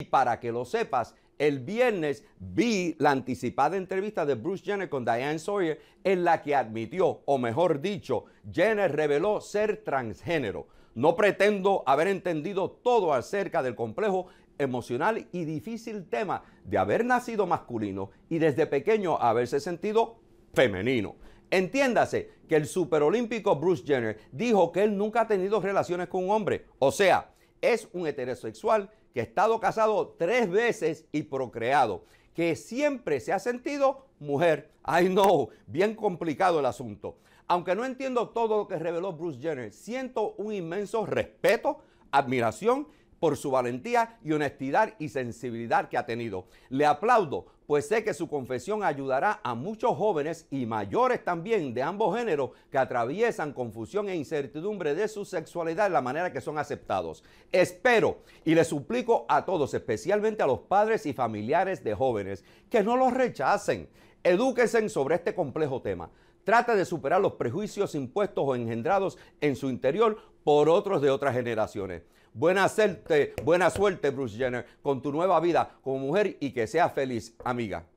Y para que lo sepas, el viernes vi la anticipada entrevista de Bruce Jenner con Diane Sawyer en la que admitió, o mejor dicho, Jenner reveló ser transgénero. No pretendo haber entendido todo acerca del complejo emocional y difícil tema de haber nacido masculino y desde pequeño haberse sentido femenino. Entiéndase que el superolímpico Bruce Jenner dijo que él nunca ha tenido relaciones con un hombre, o sea, es un heterosexual que ha estado casado tres veces y procreado, que siempre se ha sentido mujer. I no, bien complicado el asunto. Aunque no entiendo todo lo que reveló Bruce Jenner, siento un inmenso respeto, admiración por su valentía y honestidad y sensibilidad que ha tenido. Le aplaudo, pues sé que su confesión ayudará a muchos jóvenes y mayores también de ambos géneros que atraviesan confusión e incertidumbre de su sexualidad en la manera que son aceptados. Espero y le suplico a todos, especialmente a los padres y familiares de jóvenes, que no los rechacen. Edúquense sobre este complejo tema. Trata de superar los prejuicios impuestos o engendrados en su interior por otros de otras generaciones. Buena suerte, buena suerte, Bruce Jenner, con tu nueva vida como mujer y que seas feliz, amiga.